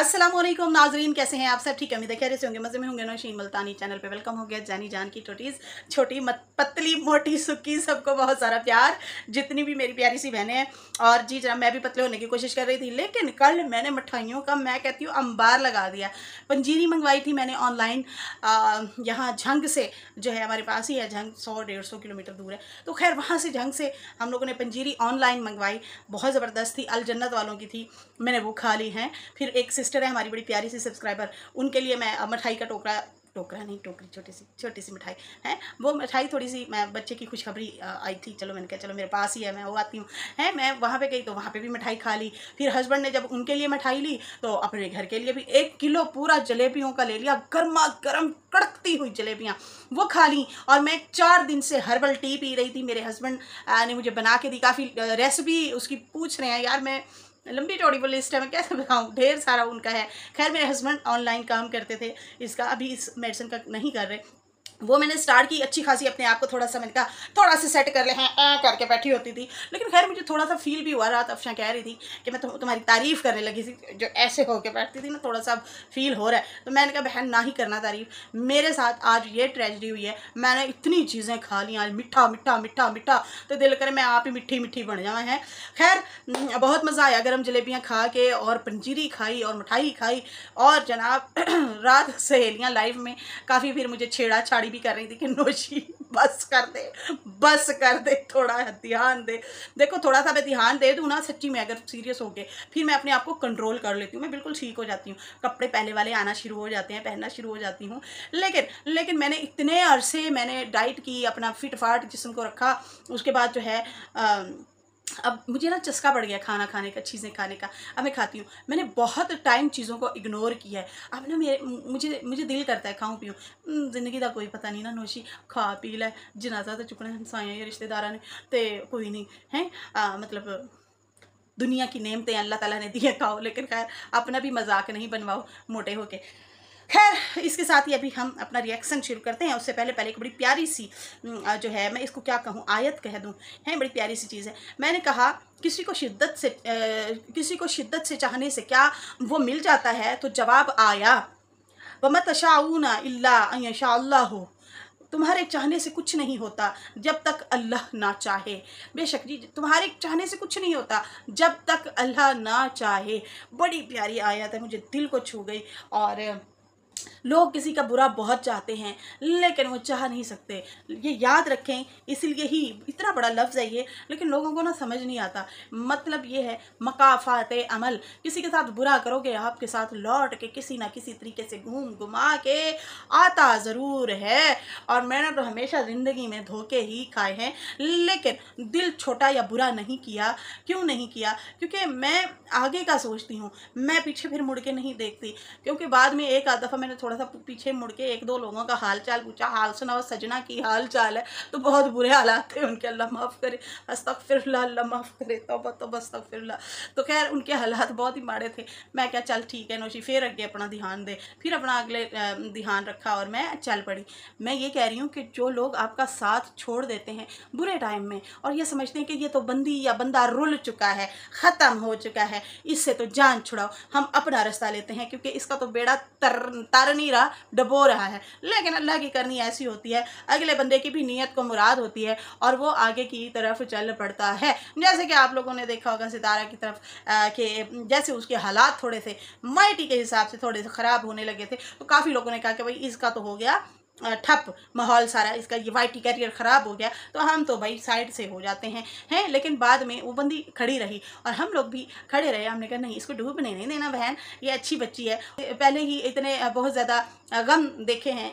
असलम नाजरीन कैसे हैं आप सब ठीक अभी देखे रहे होंगे मज़े में होंगे नौशीन मुल्तानी चैनल पे वेलकम हो गया जानी जान की छोटी छोटी मत पतली मोटी सुखी सबको बहुत सारा प्यार जितनी भी मेरी प्यारी सी बहनें हैं और जी जरा मैं भी पतले होने की कोशिश कर रही थी लेकिन कल मैंने मिठाइयों का मैं कहती हूँ अंबार लगा दिया पंजीरी मंगवाई थी मैंने ऑनलाइन यहाँ झंग से जो है हमारे पास ही है झंग सौ डेढ़ सौ किलोमीटर दूर है तो खैर वहाँ से झंग से हम लोगों ने पंजीरी ऑनलाइन मंगवाई बहुत ज़बरदस्त थी अलजन्नत वालों की थी मैंने वो खा ली हैं फिर एक सिस्टर है हमारी बड़ी प्यारी सी सब्सक्राइबर उनके लिए मैं मिठाई का टोकरा टोकरा नहीं टोकरी छोटी सी छोटी सी मिठाई है वो मिठाई थोड़ी सी मैं बच्चे की खुशखबरी आई थी चलो मैंने कहा चलो मेरे पास ही है मैं वो आती हूँ है मैं वहाँ पे गई तो वहाँ पे भी मिठाई खा ली फिर हस्बैंड ने जब उनके लिए मिठाई ली तो अपने घर के लिए भी एक किलो पूरा जलेबियों का ले लिया गर्मा गर्म कड़कती हुई जलेबियाँ वो खा ली और मैं चार दिन से हर्बल टी पी रही थी मेरे हस्बैंड ने मुझे बना के दी काफ़ी रेसिपी उसकी पूछ रहे हैं यार मैं लंबी टोड़ी वो लिस्ट है मैं कैसे बताऊँ ढेर सारा उनका है खैर मेरे हस्बैंड ऑनलाइन काम करते थे इसका अभी इस मेडिसिन का नहीं कर रहे वो मैंने स्टार्ट की अच्छी खासी अपने आप को थोड़ा सा मैंने कहा थोड़ा सा सेट कर ले हैं हाँ, आ, हाँ, करके बैठी होती थी लेकिन खैर मुझे थोड़ा सा फील भी हुआ रहा था अफशा कह रही थी कि मैं तुम्हारी तारीफ़ करने लगी थी जो ऐसे होके बैठती थी ना थोड़ा सा फील हो रहा है तो मैंने कहा बहन ना ही करना तारीफ़ मेरे साथ आज ये ट्रेजडी हुई है मैंने इतनी चीज़ें खा ली आज मिठा मिठा मिठा मिठा तो दिल करें मैं आप ही मिठी मिठी बन जाए हैं खैर बहुत मज़ा आया गर्म जलेबियाँ खा के और पंजीरी खाई और मिठाई खाई और जनाब रात सहेलियाँ लाइफ में काफ़ी फिर मुझे छेड़ा छाड़ी भी कर रही थी कि नोशी बस कर दे बस कर दे थोड़ा ध्यान दे देखो थोड़ा सा मैं ध्यान दे दूँ ना सच्ची में अगर सीरियस हो गए फिर मैं अपने आप को कंट्रोल कर लेती हूँ मैं बिल्कुल ठीक हो जाती हूँ कपड़े पहले वाले आना शुरू हो जाते हैं पहनना शुरू हो जाती हूँ लेकिन लेकिन मैंने इतने अरसे मैंने डाइट की अपना फिट फाट जिसम को रखा उसके बाद जो है आ, अब मुझे ना चस्का पड़ गया खाना खाने का चीज़ें खाने का अब मैं खाती हूँ मैंने बहुत टाइम चीज़ों को इग्नोर किया है अब ना मेरे मुझे मुझे दिल करता है खाऊं पीऊँ हम्म, जिंदगी का कोई पता नहीं ना नोशी खा पी लै जनाजा तो चुकना हंसाया या रिश्तेदारा ने तो कोई नहीं है मतलब दुनिया की नेमतें अल्लाह तला ने दिए खाओ लेकिन खैर अपना भी मजाक नहीं बनवाओ मोटे होके खैर इसके साथ ही अभी हम अपना रिएक्शन शुरू करते हैं उससे पहले पहले एक बड़ी प्यारी सी जो है मैं इसको क्या कहूँ आयत कह दूँ है बड़ी प्यारी सी चीज़ है मैंने कहा किसी को शिद्दत से किसी को शिद्दत से चाहने से क्या वो मिल जाता है तो जवाब आया व मत शाऊना अल्लाह हो तुम्हारे चाहने से कुछ नहीं होता जब तक अल्लाह ना चाहे बेशक जी तुम्हारे चाहने से कुछ नहीं होता जब तक अल्लाह ना चाहे बड़ी प्यारी आयत है मुझे दिल को छू गई और लोग किसी का बुरा बहुत चाहते हैं लेकिन वो चाह नहीं सकते ये याद रखें इसलिए ही इतना बड़ा लफ्ज़ है ये लेकिन लोगों को ना समझ नहीं आता मतलब ये है मकाफात अमल किसी के साथ बुरा करोगे आपके साथ लौट के किसी ना किसी तरीके से घूम घुमा के आता ज़रूर है और मैंने तो हमेशा ज़िंदगी में धोखे ही खाए हैं लेकिन दिल छोटा या बुरा नहीं किया क्यों नहीं किया क्योंकि मैं आगे का सोचती हूँ मैं पीछे फिर मुड़ के नहीं देखती क्योंकि बाद में एक आध दफ़ा मैंने थोड़ा सा पीछे मुड़ के एक दो लोगों का हाल चाल पूछा हाल सुना सजना की हाल चाल है तो बहुत बुरे हालात थे उनके अल्लाह माफ़ करे हस्तक फिर अल्लाह माफ़ करे तोबा तो बस तक फिर तो खैर उनके हालात बहुत ही माड़े थे मैं क्या चल ठीक है नोशी फिर अगे अपना ध्यान दे फिर अपना अगले ध्यान रखा और मैं चल पड़ी मैं ये कह रही हूँ कि जो लोग आपका साथ छोड़ देते हैं बुरे टाइम में और ये समझते हैं कि ये तो बंदी या बंदा रुल चुका है ख़त्म हो चुका है इससे तो जान छुड़ाओ हम अपना रास्ता लेते हैं क्योंकि इसका तो बेड़ा तर कारण रहा डबो रहा है लेकिन अल्लाह की करनी ऐसी होती है अगले बंदे की भी नीयत को मुराद होती है और वो आगे की तरफ चल पड़ता है जैसे कि आप लोगों ने देखा होगा सितारा की तरफ के जैसे उसके हालात थोड़े से माइटी के हिसाब से थोड़े से ख़राब होने लगे थे तो काफ़ी लोगों ने कहा कि भाई इसका तो हो गया ठप माहौल सारा इसका ये वाईटी कैरियर ख़राब हो गया तो हम तो भाई साइड से हो जाते हैं हैं लेकिन बाद में वो बंदी खड़ी रही और हम लोग भी खड़े रहे हमने कहा नहीं इसको डूबने नहीं देना बहन ये अच्छी बच्ची है पहले ही इतने बहुत ज़्यादा गम देखे हैं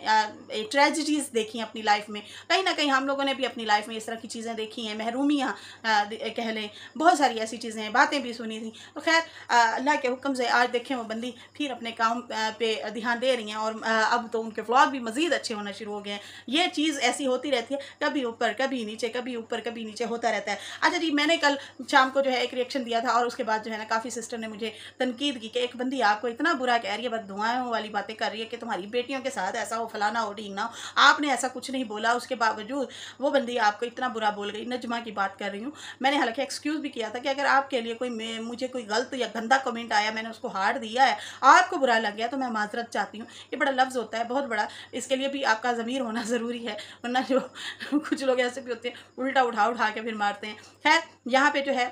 ट्रेजिडीज़ देखी हैं अपनी लाइफ में कहीं ना कहीं हम लोगों ने भी अपनी लाइफ में इस तरह की चीज़ें देखी हैं महरूमियाँ कह लें बहुत सारी ऐसी चीज़ें हैं बातें भी सुनी थी तो खैर अल्लाह के हुक्म से आज देखें वो बंदी फिर अपने काम पे ध्यान दे रही हैं और अब तो उनके ब्लॉग भी मज़ीद अच्छे होना शुरू हो गए हैं ये चीज़ ऐसी होती रहती है कभी ऊपर कभी नीचे कभी ऊपर कभी नीचे होता रहता है अच्छा जी मैंने कल शाम को जो है एक रिएक्शन दिया था और उसके बाद जो है ना काफ़ी सिस्टर ने मुझे तनकीद की कि एक बंदी आपको इतना बुरा कह रही है बस दुआएँ वाली बातें कर रही है कि तुम्हारी बेटियों के साथ ऐसा हो फलाना हो ढींगना हो आपने ऐसा कुछ नहीं बोला उसके बावजूद वो बंदी आपको इतना बुरा बोल गई नजमा की बात कर रही हूँ मैंने हालांकि एक्सक्यूज़ भी किया था कि अगर आपके लिए कोई मुझे कोई गलत या गंदा कमेंट आया मैंने उसको हार दिया है आपको बुरा लग गया तो मैं माजरत चाहती हूँ ये बड़ा लफ्ज़ होता है बहुत बड़ा इसके लिए भी आपका ज़मीर होना ज़रूरी है वरना जो कुछ लोग ऐसे भी होते हैं उल्टा उठा उठा के फिर मारते हैं खैर यहाँ पे जो है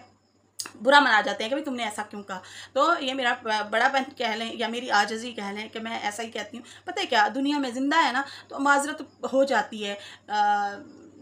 बुरा मना जाते हैं कि भाई तुमने ऐसा क्यों कहा तो ये मेरा बड़ा बड़ापन कह लें या मेरी आजजी कह लें कि मैं ऐसा ही कहती हूँ पता है क्या दुनिया में ज़िंदा है ना तो माजरत हो जाती है आ,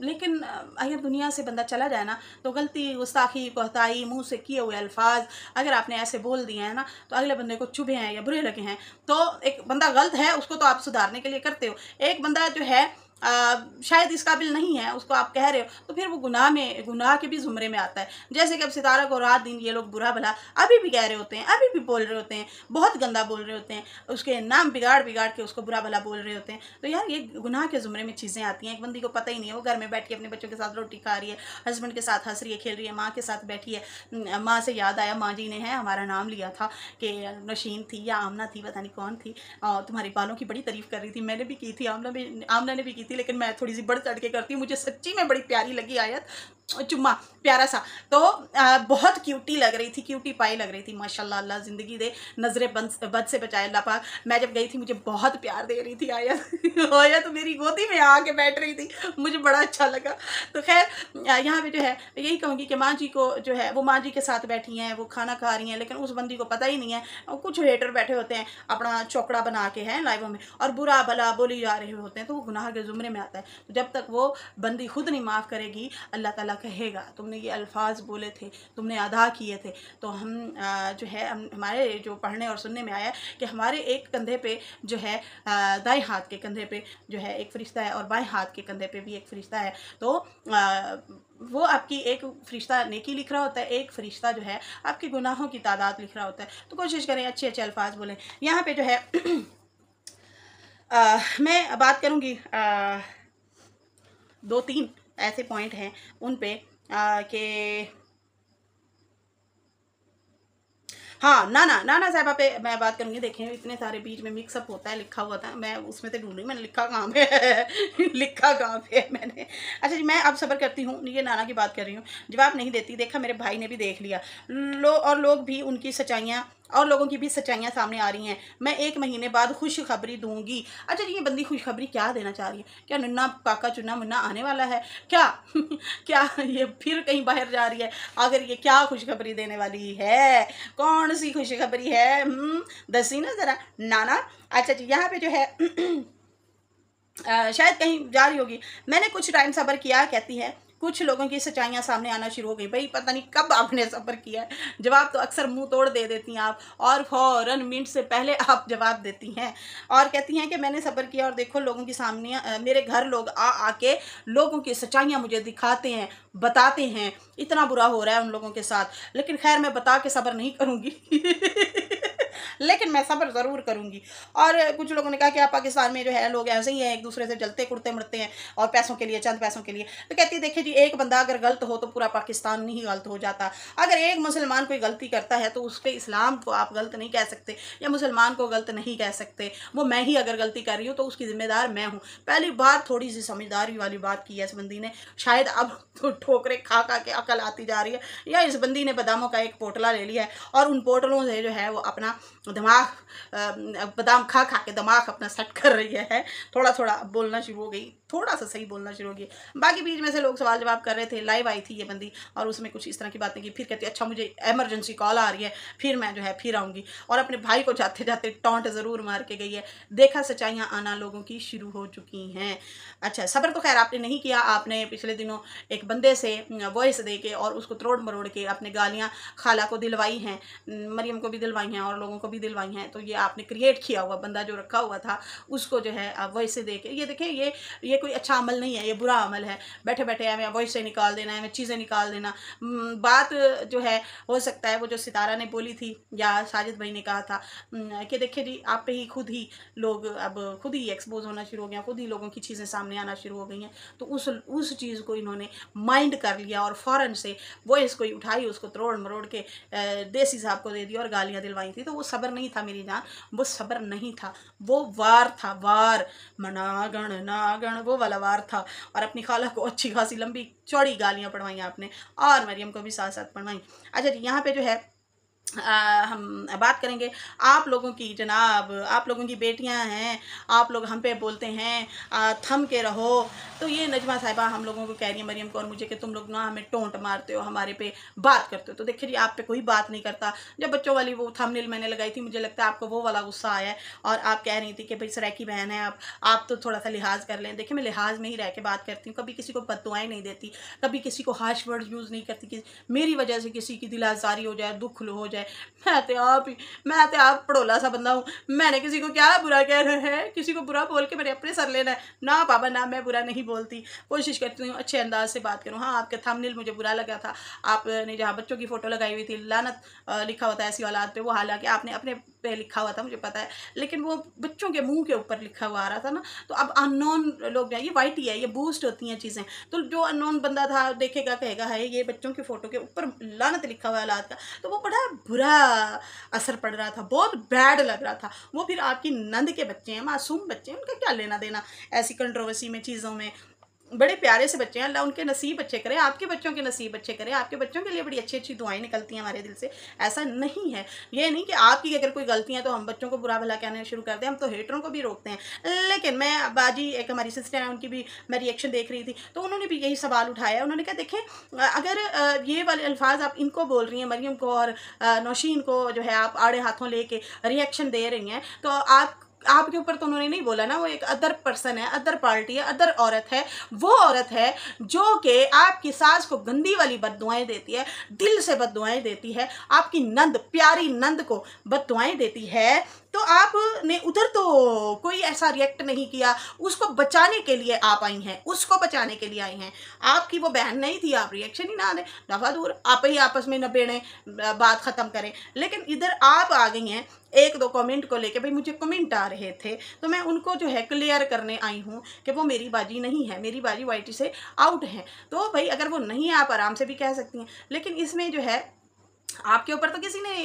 लेकिन अगर दुनिया से बंदा चला जाए ना तो गलती गुस्ताखी कोताही मुंह से किए हुए अल्फाज अगर आपने ऐसे बोल दिए हैं ना तो अगले बंदे को चुभे हैं या बुरे लगे हैं तो एक बंदा गलत है उसको तो आप सुधारने के लिए करते हो एक बंदा जो है आ, शायद इस काबिल नहीं है उसको आप कह रहे हो तो फिर वो गुनाह में गुनाह के भी ज़ुमरे में आता है जैसे कि अब सितारा को रात दिन ये लोग बुरा भला अभी भी कह रहे होते हैं अभी भी बोल रहे होते हैं बहुत गंदा बोल रहे होते हैं उसके नाम बिगाड़ बिगाड़ के उसको बुरा भला बोल रहे होते हैं तो यार ये गुनाह के ज़ुमरे में चीज़ें आती हैं एक बंदी को पता ही नहीं है वो घर में बैठ के अपने बच्चों के साथ रोटी खा रही है हस्बैंड के साथ हंस रही है खेल रही है माँ के साथ बैठी है माँ से याद आया माँ जी ने है हमारा नाम लिया था कि नशीन थी या आमना थी पता नहीं कौन थी तुम्हारे बालों की बड़ी तारीफ़ कर रही थी मैंने भी की थी आमना भी आमना ने भी की थी लेकिन मैं थोड़ी सी बढ़ चढ़ के करती हूँ मुझे सच्ची में बड़ी प्यारी लगी आयत चुम्मा प्यारा सा तो आ, बहुत क्यूटी लग रही थी क्यूटी पाई लग रही थी माशाल्लाह अल्लाह ज़िंदगी दे नजरे बंद बद से बचाए अल्लाह पाक मैं जब गई थी मुझे बहुत प्यार दे रही थी आया आया तो मेरी गोदी में आके बैठ रही थी मुझे बड़ा अच्छा लगा तो खैर यहाँ पे जो है यही कहूँगी कि माँ जी को जो है वो माँ जी के साथ बैठी हैं वो खाना खा रही हैं लेकिन उस बंदी को पता ही नहीं है कुछ हेटर बैठे होते हैं अपना चौकड़ा बना के हैं लाइवों में और बुरा भला बोली जा रहे होते हैं तो वो गुनाह के ज़ुमरे में आता है तो जब तक वो बंदी खुद नहीं माफ़ करेगी अल्लाह तला अल्लाह कहेगा तुमने ये अल्फाज बोले थे तुमने अदा किए थे तो हम जो है हम हमारे जो पढ़ने और सुनने में आया कि हमारे एक कंधे पे जो है दाएँ हाथ के कंधे पे जो है एक फ़रिश्ता है और बाएँ हाथ के कंधे पे भी एक फ़रिश्ता है तो आ, वो आपकी एक फ़रिश्ता नेकी लिख रहा होता है एक फ़रिश्ता जो है आपके गुनाहों की तादाद लिख रहा होता है तो कोशिश करें अच्छे अच्छे अल्फाज बोलें यहाँ पे जो है आ, मैं बात करूँगी दो तीन ऐसे पॉइंट हैं उन पे के हाँ ना ना ना ना साहबा पे मैं बात करूँगी देखें इतने सारे बीच में मिक्सअप होता है लिखा हुआ था मैं उसमें से ढूंढ रही मैंने लिखा कहाँ पे लिखा कहाँ पे है मैंने अच्छा जी मैं अब सबर करती हूँ ये नाना की बात कर रही हूँ जवाब नहीं देती देखा मेरे भाई ने भी देख लिया लो और लोग भी उनकी सच्चाइयाँ और लोगों की भी सच्चाइयाँ सामने आ रही हैं मैं एक महीने बाद खुशखबरी दूंगी अच्छा ये बंदी खुशखबरी क्या देना चाह रही है क्या नन्ना काका चुन्ना मुन्ना आने वाला है क्या क्या ये फिर कहीं बाहर जा रही है अगर ये क्या खुशखबरी देने वाली है कौन सी खुशखबरी है हम्म, दसी ना ज़रा नाना अच्छा जी यहाँ पे जो है आ, शायद कहीं जा रही होगी मैंने कुछ टाइम सबर किया कहती है कुछ लोगों की सच्चाइयाँ सामने आना शुरू हो गई भाई पता नहीं कब आपने सफ़र किया है जवाब तो अक्सर मुंह तोड़ दे देती हैं आप और फ़ौर मिनट से पहले आप जवाब देती हैं और कहती हैं कि मैंने सफ़र किया और देखो लोगों के सामने मेरे घर लोग आ आके लोगों की सच्चाइयाँ मुझे दिखाते हैं बताते हैं इतना बुरा हो रहा है उन लोगों के साथ लेकिन खैर मैं बता के सब्र नहीं करूँगी लेकिन मैं सब्र ज़रूर करूँगी और कुछ लोगों ने कहा कि आप पाकिस्तान में जो है लोग ऐसे ही हैं एक दूसरे से जलते कुड़ते मरते हैं और पैसों के लिए चंद पैसों के लिए तो कहती है देखिए जी एक बंदा अगर गलत हो तो पूरा पाकिस्तान नहीं गलत हो जाता अगर एक मुसलमान कोई गलती करता है तो उसके इस्लाम को आप गलत नहीं कह सकते या मुसलमान को गलत नहीं कह सकते वो मैं ही अगर गलती कर रही हूँ तो उसकी जिम्मेदार मैं हूँ पहली बार थोड़ी सी समझदारी वाली बात की है इस बंदी ने शायद अब तो ठोकरे खा खा के अकल आती जा रही है या इस बंदी ने बदामों का एक पोटला ले लिया है और उन पोटलों से जो है वो अपना दिमाग बादाम खा खा के दिमाग अपना सेट कर रही है थोड़ा थोड़ा बोलना शुरू हो गई थोड़ा सा सही बोलना शुरू हो गई बाकी बीच में से लोग सवाल जवाब कर रहे थे लाइव आई थी ये बंदी और उसमें कुछ इस तरह की बातें की फिर कहती अच्छा मुझे एमरजेंसी कॉल आ रही है फिर मैं जो है फिर आऊँगी और अपने भाई को जाते जाते टॉन्ट ज़रूर मार के गई है देखा सच्चाइयाँ आना लोगों की शुरू हो चुकी हैं अच्छा सबर तो खैर आपने नहीं किया आपने पिछले दिनों एक बंदे से वॉइस दे के और उसको तोड़ मरोड़ के अपने गालियाँ खाला को दिलवाई हैं मरियम को भी दिलवाई हैं और लोगों को भी दिलवाई हैं तो ये आपने क्रिएट किया हुआ बंदा जो रखा हुआ था उसको जो है आप वॉइस दे के ये देखें ये ये कोई अच्छा अमल नहीं है ये बुरा अमल है बैठे बैठे हमें वॉइस से निकाल देना हमें चीज़ें निकाल देना बात जो है हो सकता है वो जो सितारा ने बोली थी या साजिद भाई ने कहा था कि देखिए जी आप पे ही खुद ही लोग अब खुद ही एक्सपोज होना शुरू हो गया खुद ही लोगों की चीज़ें सामने आना शुरू हो गई हैं तो उस उस चीज़ को इन्होंने माइंड कर लिया और फ़ौर से वॉइस कोई उठाई उसको तोड़ मरोड़ के देसी साहब को दे दी और गालियाँ दिलवाई थी तो वो सब सबर नहीं था मेरी जान वो सबर नहीं था वो वार था वार मनागण नागण वो वाला वार था और अपनी खाला को अच्छी खासी लंबी चौड़ी गालियाँ पढ़वाई आपने और मरियम को भी साथ साथ पढ़वाई अच्छा यहाँ पर जो है आ, हम बात करेंगे आप लोगों की जनाब आप लोगों की बेटियां हैं आप लोग हम पे बोलते हैं आ, थम के रहो तो ये नजमा साहिबा हम लोगों को कह रही है मरियम और मुझे कि तुम लोग ना हमें टोंट मारते हो हमारे पे बात करते हो तो देखिए जी आप पे कोई बात नहीं करता जब बच्चों वाली वो थमनेल मैंने लगाई थी मुझे लगता है आपको वो वाला गुस्सा आया है और आप कह रही थी कि भाई सराकी बहन है आप आप तो थोड़ा सा लिहाज कर लें देखिए मैं लिहाज में ही रह के बात करती हूँ कभी किसी को बदुआएँ नहीं देती कभी किसी को हार्श वर्ड यूज़ नहीं करती मेरी वजह से किसी की दिल आजारी हो जाए दुख हो जाए है मैं तो आप ही मैं तो आप पड़ोला सा बंदा हूँ मैंने किसी को क्या बुरा कह रहा है किसी को बुरा बोल के मैंने अपने सर लेना है ना पापा ना मैं बुरा नहीं बोलती कोशिश करती हूँ अच्छे अंदाज से बात करूँ हाँ आपके थंबनेल मुझे बुरा लगा था आपने जहाँ बच्चों की फ़ोटो लगाई हुई थी लानत लिखा हुआ था ऐसी औलाद पे वो हालांकि आपने अपने पे लिखा हुआ था मुझे पता है लेकिन वो बच्चों के मुंह के ऊपर लिखा हुआ आ रहा था ना तो अब अननोन लोग ये वाइट ही है ये बूस्ट होती हैं चीज़ें तो जो अननोन बंदा था देखेगा कहेगा है ये बच्चों की फ़ोटो के ऊपर लानत लिखा हुआ लात का तो वो बड़ा बुरा असर पड़ रहा था बहुत बैड लग रहा था वो फिर आपकी नंद के बच्चे हैं मासूम बच्चे हैं उनका क्या लेना देना ऐसी कंट्रोवर्सी में चीज़ों में बड़े प्यारे से बच्चे हैं अल्लाह उनके नसीब अच्छे करे आपके बच्चों के नसीब अच्छे करे आपके बच्चों के लिए बड़ी अच्छी अच्छी दुआएं निकलती हैं हमारे दिल से ऐसा नहीं है ये नहीं कि आपकी अगर कोई गलतियाँ तो हम बच्चों को बुरा भला कहना शुरू कर दें हम तो हेटरों को भी रोकते हैं लेकिन मैं बाजी एक हमारी सिस्टर है उनकी भी मैं रिएक्शन देख रही थी तो उन्होंने भी यही सवाल उठाया उन्होंने कहा देखें अगर ये वाले अल्फाज आप इनको बोल रही हैं मरीम को और नौशीन को जो है आप आड़े हाथों ले रिएक्शन दे रही हैं तो आप आपके ऊपर तो उन्होंने नहीं बोला ना वो एक अदर पर्सन है अदर पार्टी है अदर औरत है वो औरत है जो कि आपकी सास को गंदी वाली बददुआएं देती है दिल से बददुआएं देती है आपकी नंद प्यारी नंद को बदुआएँ देती है तो आपने उधर तो कोई ऐसा रिएक्ट नहीं किया उसको बचाने के लिए आप आई हैं उसको बचाने के लिए आई हैं आपकी वो बहन नहीं थी आप रिएक्शन ही ना दें दफा दूर आप ही आपस में न बेड़ें बात ख़त्म करें लेकिन इधर आप आ गई हैं एक दो कमेंट को लेके भाई मुझे कमेंट आ रहे थे तो मैं उनको जो है क्लियर करने आई हूँ कि वो मेरी बाजी नहीं है मेरी बाजी वाई से आउट है तो भाई अगर वो नहीं है आप आराम से भी कह सकती हैं लेकिन इसमें जो है आपके ऊपर तो किसी ने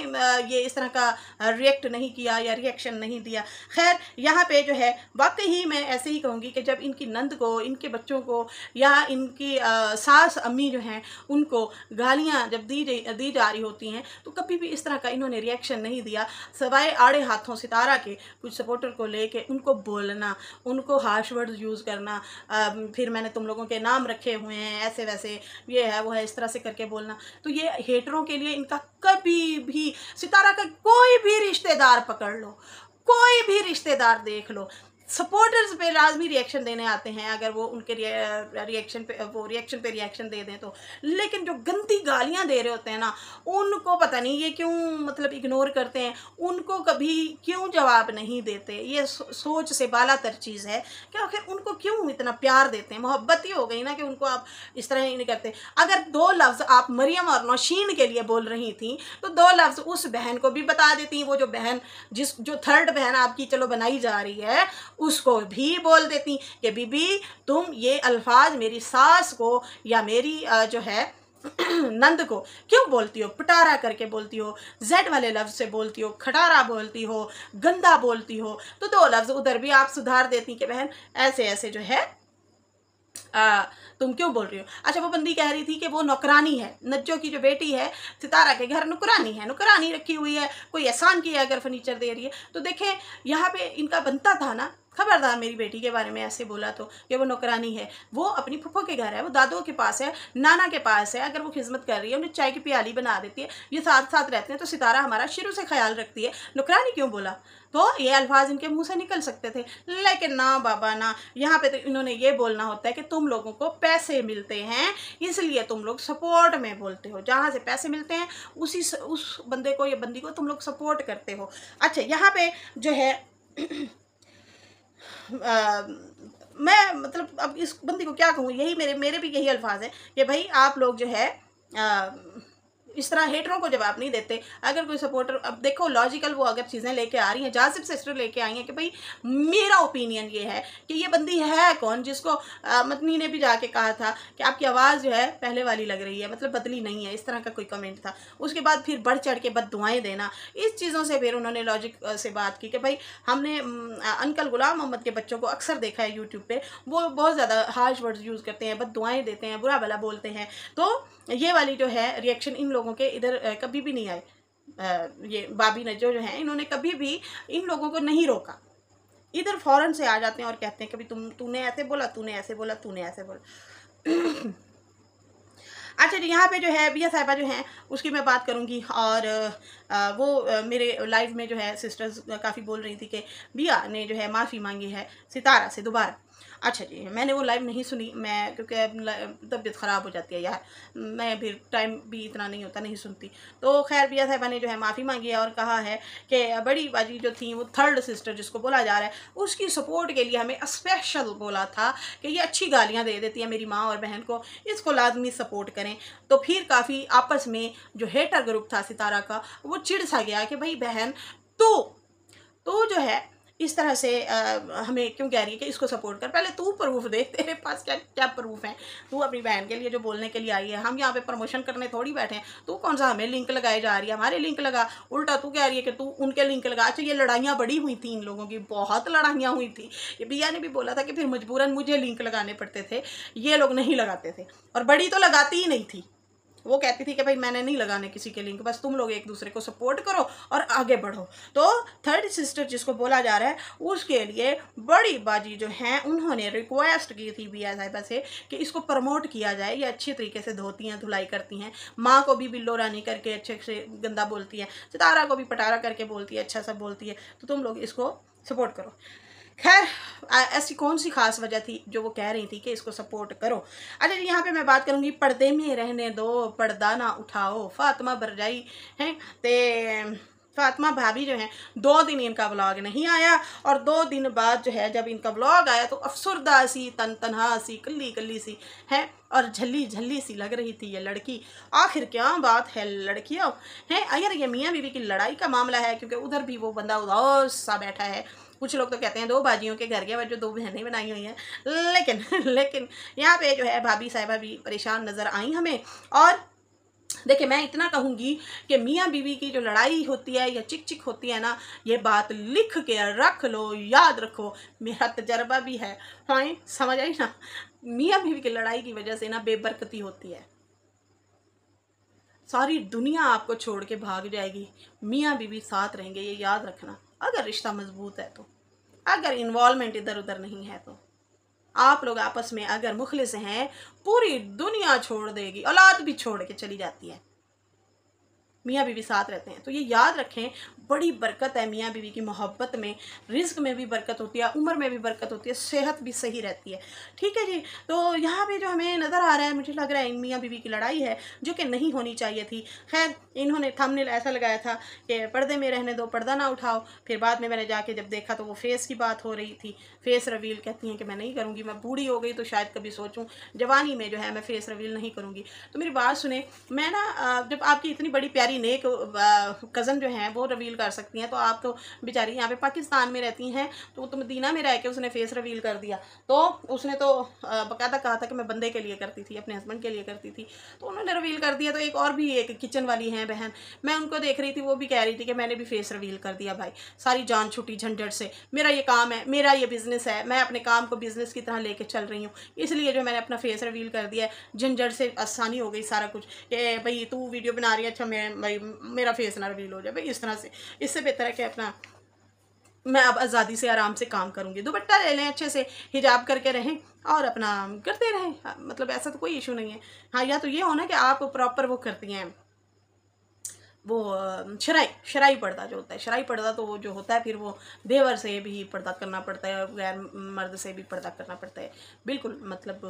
ये इस तरह का रिएक्ट नहीं किया या रिएक्शन नहीं दिया खैर यहाँ पे जो है वाकई ही मैं ऐसे ही कहूँगी कि जब इनकी नंद को इनके बच्चों को या इनकी आ, सास अम्मी जो हैं उनको गालियाँ जब दी दी जा रही होती हैं तो कभी भी इस तरह का इन्होंने रिएक्शन नहीं दिया सवाए आड़े हाथों सितारा के कुछ सपोर्टर को ले कर उनको बोलना उनको हार्श वर्ड यूज़ करना आ, फिर मैंने तुम लोगों के नाम रखे हुए हैं ऐसे वैसे ये है वो है इस तरह से करके बोलना तो ये हेटरों के लिए इनका कभी भी सितारा का कोई भी रिश्तेदार पकड़ लो कोई भी रिश्तेदार देख लो सपोर्टर्स पे लाजमी रिएक्शन देने आते हैं अगर वो उनके रिएक्शन पे वो रिएक्शन पे रिएक्शन दे दें तो लेकिन जो गंदी गालियाँ दे रहे होते हैं ना उनको पता नहीं ये क्यों मतलब इग्नोर करते हैं उनको कभी क्यों जवाब नहीं देते ये सोच से बाला तर चीज़ है कि आखिर उनको क्यों इतना प्यार देते हैं मोहब्बत ही हो गई ना कि उनको आप इस तरह ही नहीं करते अगर दो लफ्ज़ आप मरियम और नौशीन के लिए बोल रही थी तो दो लफ्ज़ उस बहन को भी बता देती वो जो बहन जिस जो थर्ड बहन आपकी चलो बनाई जा रही है उसको भी बोल देती कि बीबी तुम ये अल्फाज मेरी सास को या मेरी जो है नंद को क्यों बोलती हो पटारा करके बोलती हो जेड वाले लफ्ज़ से बोलती हो खटारा बोलती हो गंदा बोलती हो तो दो लफ्ज़ उधर भी आप सुधार देती कि बहन ऐसे ऐसे जो है आ, तुम क्यों बोल रही हो अच्छा वो बंदी कह रही थी कि वो नौकरानी है नज्जो की जो बेटी है सितारा के घर नौकरानी है नौकरानी रखी हुई है कोई एहसान किया अगर फर्नीचर दे रही है तो देखें यहाँ पे इनका बनता था ना खबरदार मेरी बेटी के बारे में ऐसे बोला तो कि वो नौकरानी है वो अपनी फुफो के घर है वो दादों के पास है नाना के पास है अगर वो खिदमत कर रही है उन्हें चाय की प्याली बना देती है ये साथ साथ रहते हैं तो सितारा हमारा शुरू से ख्याल रखती है नौकरानी क्यों बोला तो ये अल्फाज इनके मुंह से निकल सकते थे लेकिन ना बाबा ना यहाँ पे तो इन्होंने ये बोलना होता है कि तुम लोगों को पैसे मिलते हैं इसलिए तुम लोग सपोर्ट में बोलते हो जहाँ से पैसे मिलते हैं उसी उस बंदे को या बंदी को तुम लोग सपोर्ट करते हो अच्छा यहाँ पे जो है आ, मैं मतलब अब इस बंदी को क्या कहूँ यही मेरे मेरे भी यही अल्फाज हैं कि भाई आप लोग जो है आ, इस तरह हेटरों को जवाब नहीं देते अगर कोई सपोर्टर अब देखो लॉजिकल वो अगर चीज़ें लेके आ रही हैं जासिब सिस्टर लेके आई हैं कि भाई मेरा ओपिनियन ये है कि ये बंदी है कौन जिसको मतनी ने भी जाके कहा था कि आपकी आवाज़ जो है पहले वाली लग रही है मतलब बदली नहीं है इस तरह का कोई कमेंट था उसके बाद फिर बढ़ चढ़ के बद दुआएँ देना इस चीज़ों से फिर उन्होंने लॉजिक से बात की कि भाई हमने अंकल गुलाम मोहम्मद के बच्चों को अक्सर देखा है यूट्यूब पर वो बहुत ज़्यादा हार्श वर्ड्स यूज़ करते हैं बद दुआएँ देते हैं बुरा भला बोलते हैं तो ये वाली जो है रिएक्शन इन लोगों के इधर कभी भी नहीं आए ये बाबी नजो जो है इन्होंने कभी भी इन लोगों को नहीं रोका इधर फ़ौरन से आ जाते हैं और कहते हैं कभी तुम तूने ऐसे बोला तूने ऐसे बोला तूने ऐसे बोला अच्छा जी यहाँ पे जो है बिया साहिबा जो हैं उसकी मैं बात करूँगी और वो मेरे लाइव में जो है सिस्टर्स काफ़ी बोल रही थी कि बिया ने जो है माफ़ी मांगी है सितारा से दोबारा अच्छा जी मैंने वो लाइव नहीं सुनी मैं क्योंकि तबीयत ख़राब हो जाती है यार मैं भी टाइम भी इतना नहीं होता नहीं सुनती तो खैर बिया साहिबा ने जो है माफ़ी मांगी है और कहा है कि बड़ी बाजी जो थी वो थर्ड सिस्टर जिसको बोला जा रहा है उसकी सपोर्ट के लिए हमें स्पेशल बोला था कि ये अच्छी गालियाँ दे देती है मेरी माँ और बहन को इसको लाजमी सपोर्ट करें तो फिर काफ़ी आपस में जो हेटर ग्रुप था सितारा का वो चिड़ सा गया कि भाई बहन तो तो जो है इस तरह से आ, हमें क्यों कह रही है कि इसको सपोर्ट कर पहले तू प्रूफ देख तेरे पास क्या क्या प्रूफ है तू अपनी बहन के लिए जो बोलने के लिए आई है हम यहाँ पे प्रमोशन करने थोड़ी बैठे हैं तू कौन सा हमें लिंक लगाए जा रही है हमारे लिंक लगा उल्टा तू कह रही है कि तू उनके लिंक लगा अच्छा ये लड़ाइयाँ बड़ी हुई थी इन लोगों की बहुत लड़ाइयाँ हुई थी ये भैया ने भी बोला था कि फिर मजबूरन मुझे लिंक लगाने पड़ते थे ये लोग नहीं लगाते थे और बड़ी तो लगाती ही नहीं थी वो कहती थी कि भाई मैंने नहीं लगाने किसी के लिंक बस तुम लोग एक दूसरे को सपोर्ट करो और आगे बढ़ो तो थर्ड सिस्टर जिसको बोला जा रहा है उसके लिए बड़ी बाजी जो हैं उन्होंने रिक्वेस्ट की थी बिया साहिबा से कि इसको प्रमोट किया जाए ये अच्छे तरीके से धोती हैं धुलाई करती हैं माँ को भी बिल्लो रानी करके अच्छे से गंदा बोलती है सितारा को भी पटारा करके बोलती है अच्छा सा बोलती है तो तुम लोग इसको सपोर्ट करो खैर ऐसी कौन सी खास वजह थी जो वो कह रही थी कि इसको सपोर्ट करो अच्छा यहाँ पे मैं बात करूँगी पर्दे में रहने दो पर्दा ना उठाओ फातिमा बरजाई हैं ते फातिमा भाभी जो हैं दो दिन इनका ब्लॉग नहीं आया और दो दिन बाद जो है जब इनका ब्लॉग आया तो अफसरदा सी तन तनहा सी कली कली सी है और झल्ली झल्ली सी लग रही थी ये लड़की आखिर क्या बात है लड़कियों हैं अगर ये मियाँ बीवी की लड़ाई का मामला है क्योंकि उधर भी वो बंदा उदास सा बैठा है कुछ लोग तो कहते हैं दो बाजियों के घर गया जो दो बहनें बनाई हुई हैं लेकिन लेकिन यहाँ पे जो है भाभी साहिबा भी परेशान नज़र आई हमें और देखिए मैं इतना कहूँगी कि मियाँ बीवी की जो लड़ाई होती है या चिक चिक होती है ना ये बात लिख के रख लो याद रखो मेरा तजर्बा भी है हाँ समझ आई ना मियाँ बीवी की लड़ाई की वजह से ना बेबरकती होती है सारी दुनिया आपको छोड़ के भाग जाएगी मियाँ बीवी साथ रहेंगे ये याद रखना अगर रिश्ता मजबूत है तो अगर इन्वॉलमेंट इधर उधर नहीं है तो आप लोग आपस में अगर मुखलिस हैं पूरी दुनिया छोड़ देगी औलाद भी छोड़ के चली जाती है मियाँ बीवी साथ रहते हैं तो ये याद रखें बड़ी बरकत है मियाँ बीवी की मोहब्बत में रिज्क में भी बरकत होती है उम्र में भी बरकत होती है सेहत भी सही रहती है ठीक है जी तो यहाँ पे जो हमें नज़र आ रहा है मुझे लग रहा है इन मियाँ बीवी की लड़ाई है जो कि नहीं होनी चाहिए थी खैर इन्होंने थंबनेल ऐसा लगाया था कि पर्दे में रहने दो पर्दा ना उठाओ फिर बाद में मैंने जाके जब देखा तो वो फेस की बात हो रही थी फेस रवील कहती हैं कि मैं नहीं करूँगी मैं बूढ़ी हो गई तो शायद कभी सोचूँ जवानी में जो है मैं फेस रवील नहीं करूँगी तो मेरी बात सुने मैं ना जब आपकी इतनी बड़ी प्यारी नेक कज़न जो हैं वो रवील कर सकती हैं तो आप तो बेचारी यहाँ पे पाकिस्तान में रहती हैं तो तो मदीना में रह के उसने फेस रिवील कर दिया तो उसने तो बकायदा कहा था कि मैं बंदे के लिए करती थी अपने हस्बैंड के लिए करती थी तो उन्होंने रिवील कर दिया तो एक और भी एक किचन वाली हैं बहन मैं उनको देख रही थी वो भी कह रही थी कि मैंने भी फेस रिवील कर दिया भाई सारी जान छुटी झंझट से मेरा ये काम है मेरा ये बिज़नेस है मैं अपने काम को बिज़नेस की तरह लेके चल रही हूँ इसलिए जो मैंने अपना फेस रिवील कर दिया है झंझट से आसानी हो गई सारा कुछ कि भाई तू वीडियो बना रही है अच्छा मैं भाई मेरा फेस ना रिवील हो जाए भाई इस तरह से इससे बेहतर है कि अपना मैं अब आज़ादी से आराम से काम करूँगी दुपट्टा ले लें अच्छे से हिजाब करके रहें और अपना करते रहें हाँ, मतलब ऐसा तो कोई इशू नहीं है हाँ या तो ये होना कि आप प्रॉपर वो करती हैं वो शराई शराई पर्दा जो होता है शराई पर्दा तो वो जो होता है फिर वो देवर से भी पर्दा करना पड़ता है गैर मर्द से भी पर्दा करना पड़ता है बिल्कुल मतलब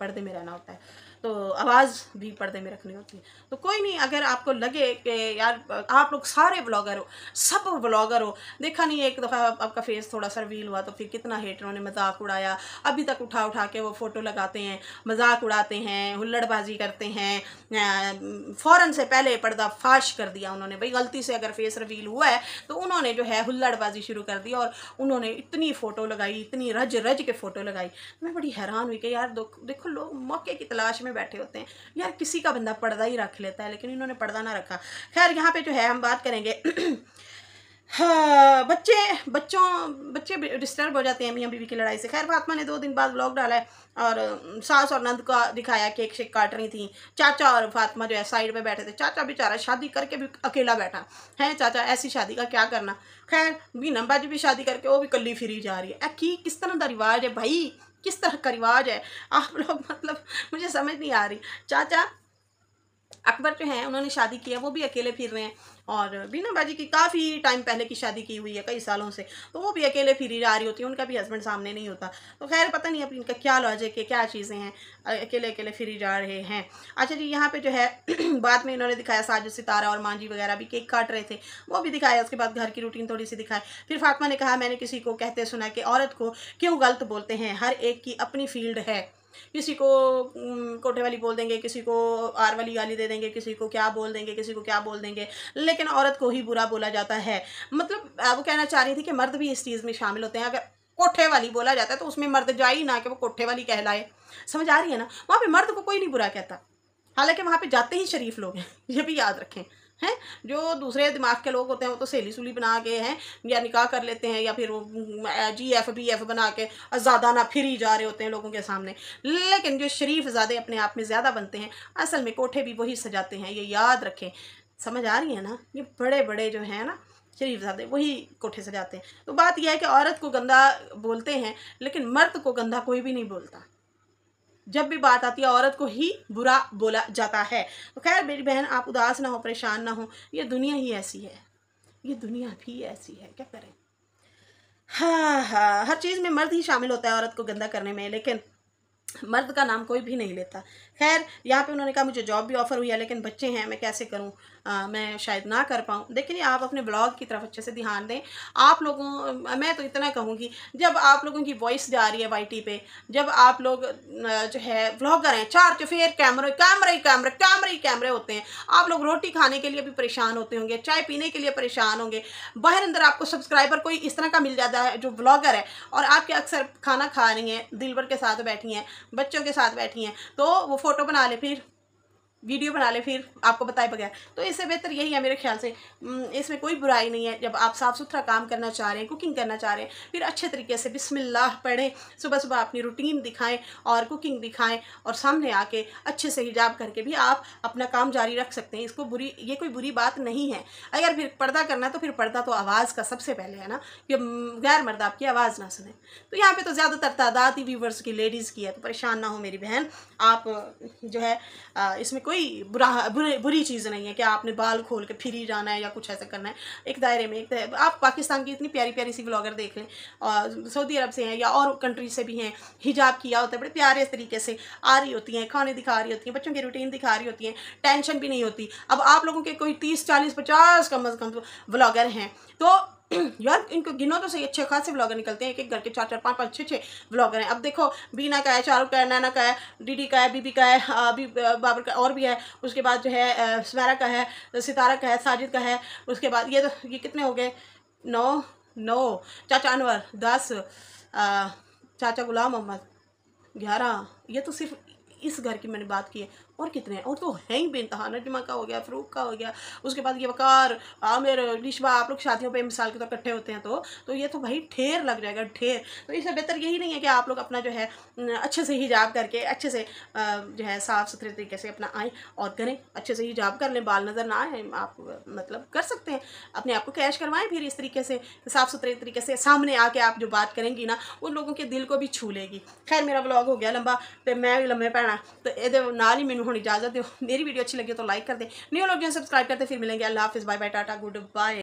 पर्दे में रहना होता है तो आवाज़ भी पर्दे में रखनी होती है तो कोई नहीं अगर आपको लगे कि यार आप लोग सारे ब्लॉगर हो सब ब्लॉगर हो देखा नहीं एक दफ़ा आपका फेस थोड़ा सा रिवील हुआ तो फिर कितना हेटरों ने मजाक उड़ाया अभी तक उठा उठा के वो फ़ोटो लगाते हैं मजाक उड़ाते हैं हुल्लड़बाजी करते हैं फ़ौरन से पहले पर्दा फाश कर दिया उन्होंने भाई गलती से अगर फेस रिवील हुआ है तो उन्होंने जो है हुल्लड़बाजी शुरू कर दी और उन्होंने इतनी फ़ोटो लगाई इतनी रज रज के फ़ोटो लगाई मैं बड़ी हैरान हुई कि यार देखो लोग मौके की तलाश में में बैठे होते हैं यार किसी का बंदा पर्दा ही रख लेता है लेकिन इन्होंने पर्दा ना रखा खैर यहाँ पे जो है हम बात करेंगे हाँ, बच्चे बच्चों बच्चे डिस्टर्ब हो जाते हैं मियाँ बीवी की लड़ाई से खैर फातमा ने दो दिन बाद ब्लॉग डाला है और सास और नंद का दिखाया केक शेक काट रही थी चाचा और फातमा जो है साइड पे बैठे थे चाचा बेचारा शादी करके भी अकेला बैठा है चाचा ऐसी शादी का क्या करना खैर बीना बाजी भी शादी करके वो भी कली फिरी जा रही है की किस तरह का रिवाज है भाई किस तरह का रिवाज है आप लोग मतलब मुझे समझ नहीं आ रही चाचा अकबर जो हैं उन्होंने शादी की है वो भी अकेले फिर रहे हैं और बीना बाजी की काफ़ी टाइम पहले की शादी की हुई है कई सालों से तो वो भी अकेले फिरी जा रही होती है उनका भी हस्बैंड सामने नहीं होता तो खैर पता नहीं अब इनका क्या लॉजिक है क्या चीज़ें हैं अकेले अकेले फिरी जा रहे हैं अच्छा जी यहाँ पे जो है बाद में इन्होंने दिखाया साजो सितारा और मांझी वगैरह भी केक काट रहे थे वो भी दिखाया उसके बाद घर की रूटीन थोड़ी सी दिखाई फिर फातमा ने कहा मैंने किसी को कहते सुना कि औरत को क्यों गलत बोलते हैं हर एक की अपनी फील्ड है किसी को कोठे वाली बोल देंगे किसी को आर वाली गाली दे देंगे किसी को क्या बोल देंगे किसी को क्या बोल देंगे लेकिन औरत को ही बुरा बोला जाता है मतलब वो कहना चाह रही थी कि मर्द भी इस चीज़ में शामिल होते हैं अगर कोठे वाली बोला जाता है तो उसमें मर्द जाए ही ना कि वो कोठे वाली कहलाए समझ आ रही है ना वहाँ पर मर्द को कोई नहीं बुरा कहता हालांकि वहाँ पर जाते ही शरीफ लोग हैं ये भी याद रखें हैं जो दूसरे दिमाग के लोग होते हैं वो तो सहेली सुली बना के हैं या निकाह कर लेते हैं या फिर जी एफ बी एफ बना के ज़्यादा ना फिर ही जा रहे होते हैं लोगों के सामने लेकिन जो शरीफ ज़्यादा अपने आप में ज़्यादा बनते हैं असल में कोठे भी वही सजाते हैं ये याद रखें समझ आ रही है ना ये बड़े बड़े जो हैं ना शरीफ ज़्यादा वही कोठे सजाते हैं तो बात यह है कि औरत को गंदा बोलते हैं लेकिन मर्द को गंदा कोई भी नहीं बोलता जब भी बात आती है औरत को ही बुरा बोला जाता है तो खैर मेरी बहन आप उदास ना हो परेशान ना हो ये दुनिया ही ऐसी है ये दुनिया भी ऐसी है क्या करें हाँ हाँ हर चीज़ में मर्द ही शामिल होता है औरत को गंदा करने में लेकिन मर्द का नाम कोई भी नहीं लेता खैर यहाँ पे उन्होंने कहा मुझे जॉब भी ऑफ़र हुई है लेकिन बच्चे हैं मैं कैसे करूँ मैं शायद ना कर पाऊँ देखिए आप अपने ब्लॉग की तरफ अच्छे से ध्यान दें आप लोगों मैं तो इतना कहूँगी जब आप लोगों की वॉइस जा रही है वाई पे जब आप लोग जो है ब्लॉगर हैं चार चौफेर कैमरे कैमरे कैमरे कैमरे कैमरे होते हैं आप लोग रोटी खाने के लिए भी परेशान होते होंगे चाय पीने के लिए परेशान होंगे बाहर अंदर आपको सब्सक्राइबर कोई इस तरह का मिल जाता है जो ब्लॉगर है और आपके अक्सर खाना खा रही हैं दिलवर के साथ बैठी हैं बच्चों के साथ बैठी हैं तो वो फ़ोटो बना ले फिर वीडियो बना ले फिर आपको बताए बगैर तो इससे बेहतर यही है मेरे ख्याल से इसमें कोई बुराई नहीं है जब आप साफ़ सुथरा काम करना चाह रहे हैं कुकिंग करना चाह रहे हैं फिर अच्छे तरीके से बिस्मिल्लाह पढ़ें सुबह सुबह अपनी रूटीन दिखाएं और कुकिंग दिखाएं और सामने आके अच्छे से हिजाब करके भी आप अपना काम जारी रख सकते हैं इसको बुरी ये कोई बुरी बात नहीं है अगर फिर पर्दा करना तो फिर पर्दा तो आवाज़ का सबसे पहले है ना कि गैर मर्द आपकी आवाज़ ना सुने तो यहाँ पर तो ज़्यादातर तादाद ही व्यूवर्स की लेडीज़ की है तो परेशान ना हो मेरी बहन आप जो है इसमें कोई बुरा बुरे बुरी चीज़ नहीं है कि आपने बाल खोल के फिर ही जाना है या कुछ ऐसा करना है एक दायरे में एक दायरे, आप पाकिस्तान की इतनी प्यारी प्यारी सी ब्लॉगर देख लें सऊदी अरब से हैं या और कंट्री से भी हैं हिजाब किया होता है बड़े प्यारे तरीके से आ रही होती हैं खाने दिखा रही होती हैं बच्चों की रूटीन दिखा रही होती हैं टेंशन भी नहीं होती अब आप लोगों के कोई तीस चालीस पचास कम अज़ कम ब्लॉगर हैं तो यार इनको गिनो तो सही अच्छे खासे ब्लॉगर निकलते हैं एक एक घर के चार चार पाँच पाँच छः छः ब्लॉगर हैं अब देखो बीना का है चारूख का है नैना का है डीडी का है बीबी का है अभी बाबर का और भी है उसके बाद जो है स्मैरा का है सितारा का है साजिद का है उसके बाद ये तो ये कितने हो गए नौ नौ चाचा अनवर दस चाचा गुलाम मोहम्मद ग्यारह ये तो सिर्फ इस घर की मैंने बात की है और कितने हैं और तो है ही बेनतहा नजमा का हो गया फ़्रूक का हो गया उसके बाद ये वकार आमिर रिश्वा आप लोग शादियों पर मिसाल के तौर तो इकट्ठे होते हैं तो तो ये तो भाई ढेर लग जाएगा ढेर तो इससे बेहतर यही नहीं है कि आप लोग अपना जो है अच्छे से हिजाब करके अच्छे से जो है साफ़ सुथरे तरीके से अपना आएँ और करें अच्छे से हिजाब कर लें बाल नज़र ना आए आप मतलब कर सकते हैं अपने आप को कैश करवाएं फिर इस तरीके से साफ़ सुथरे तरीके से सामने आके आप जो बात करेंगी ना उन लोगों के दिल को भी छू लेगी खैर मेरा ब्लॉग हो गया लंबा तो मैं भी लम्बे पैना तो ये नाल ही मैनू को इजाज़त दो मेरी वीडियो अच्छी लगी तो लाइक कर दे न्यू लोग सब्सक्राइब करते फिर मिलेंगे अल्लाह हाफिज़ bye bye tata good bye